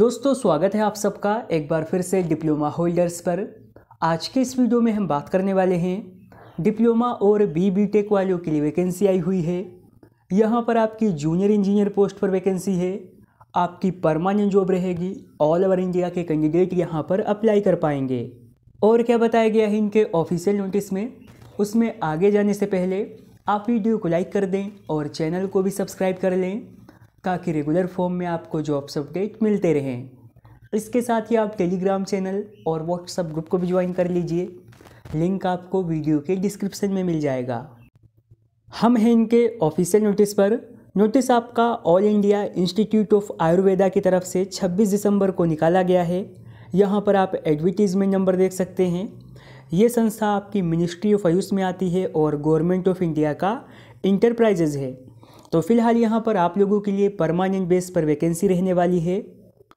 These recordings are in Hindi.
दोस्तों स्वागत है आप सबका एक बार फिर से डिप्लोमा होल्डर्स पर आज के इस वीडियो में हम बात करने वाले हैं डिप्लोमा और बी बी टेक वालों के लिए वैकेंसी आई हुई है यहाँ पर आपकी जूनियर इंजीनियर पोस्ट पर वैकेंसी है आपकी परमानेंट जॉब रहेगी ऑल ओवर इंडिया के कैंडिडेट यहाँ पर अप्लाई कर पाएंगे और क्या बताया गया है इनके ऑफिशियल नोटिस में उसमें आगे जाने से पहले आप वीडियो को लाइक कर दें और चैनल को भी सब्सक्राइब कर लें ताकि रेगुलर फॉर्म में आपको जॉब्स अपडेट मिलते रहें इसके साथ ही आप टेलीग्राम चैनल और व्हाट्सएप ग्रुप को भी ज्वाइन कर लीजिए लिंक आपको वीडियो के डिस्क्रिप्शन में मिल जाएगा हम हैं इनके ऑफिशियल नोटिस पर नोटिस आपका all India institute of Ayurveda की तरफ से 26 दिसंबर को निकाला गया है यहाँ पर आप एडवर्टीज़मेंट नंबर देख सकते हैं ये संस्था आपकी मिनिस्ट्री ऑफ आयुष में आती है और गवर्नमेंट ऑफ इंडिया का इंटरप्राइजेज है तो फिलहाल यहाँ पर आप लोगों के लिए परमानेंट बेस पर वैकेंसी रहने वाली है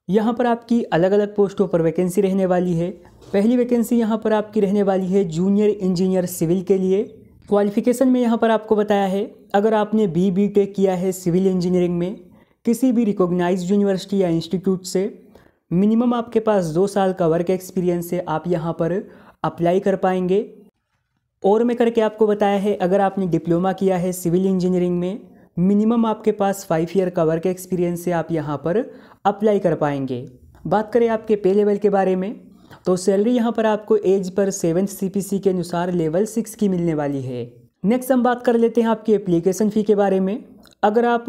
यहाँ पर आपकी अलग अलग पोस्टों पर वैकेंसी रहने वाली है पहली वैकेंसी यहाँ पर आपकी रहने वाली है जूनियर इंजीनियर सिविल के लिए क्वालिफिकेशन में यहाँ पर आपको बताया है अगर आपने बी बी टेक किया है सिविल इंजीनियरिंग में किसी भी रिकॉग्नाइज यूनिवर्सिटी या इंस्टीट्यूट से मिनिमम आपके पास दो साल का वर्क एक्सपीरियंस है आप यहाँ पर अप्लाई कर पाएंगे और मैं करके आपको बताया है अगर आपने डिप्लोमा किया है सिविल इंजीनियरिंग में मिनिमम आपके पास फाइव ईयर का वर्क एक्सपीरियंस से आप यहाँ पर अप्लाई कर पाएंगे बात करें आपके पे लेवल के बारे में तो सैलरी यहाँ पर आपको एज पर सेवन सी के अनुसार लेवल सिक्स की मिलने वाली है नेक्स्ट हम बात कर लेते हैं आपकी एप्लीकेशन फ़ी के बारे में अगर आप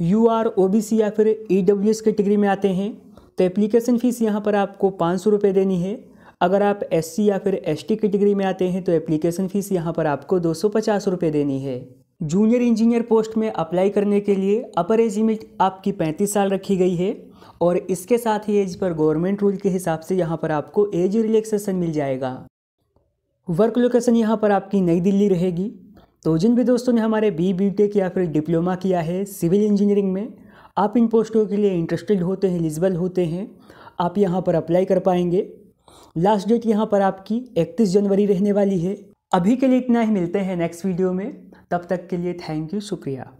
U R O B C या फिर ई डब्ल्यू एस कैटेगरी में आते हैं तो एप्लीकेशन फ़ीस यहाँ पर आपको पाँच सौ रुपये देनी है अगर आप एस सी या फिर एस टी कैटेगरी में आते हैं तो एप्लीकेशन फ़ीस यहाँ पर आपको दो सौ पचास रुपये देनी है जूनियर इंजीनियर पोस्ट में अप्लाई करने के लिए अपर एज लिमिट आपकी 35 साल रखी गई है और इसके साथ ही एज पर गवर्नमेंट रूल के हिसाब से यहाँ पर आपको एज रिलैक्सेशन मिल जाएगा वर्क लोकेशन यहाँ पर आपकी नई दिल्ली रहेगी तो जिन भी दोस्तों ने हमारे बी बी टेक या फिर डिप्लोमा किया है सिविल इंजीनियरिंग में आप इन पोस्टों के लिए इंटरेस्टेड होते हैं एलिजिबल होते हैं आप यहाँ पर अप्लाई कर पाएंगे लास्ट डेट यहाँ पर आपकी इकतीस जनवरी रहने वाली है अभी के लिए इतना ही मिलते हैं नेक्स्ट वीडियो में तब तक के लिए थैंक यू शुक्रिया